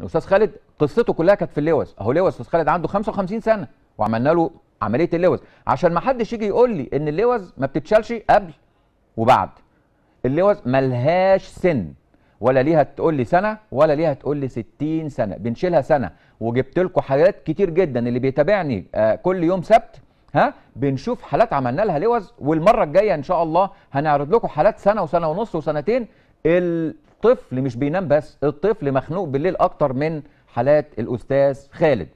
الاستاذ خالد قصته كلها كانت في اللوز اهو لوز استاذ خالد عنده 55 سنه وعملنا له عمليه اللوز عشان ما حدش يجي يقول لي ان اللوز ما بتتشالش قبل وبعد اللوز ملهاش سن ولا ليها تقول لي سنه ولا ليها تقول لي 60 سنه بنشيلها سنه وجبت لكم حالات كتير جدا اللي بيتابعني آه، كل يوم سبت ها بنشوف حالات عملنا لها لوز والمره الجايه ان شاء الله هنعرض لكم حالات سنه وسنه ونص وسنتين الطفل مش بينام بس الطفل مخنوق بالليل اكتر من حالات الاستاذ خالد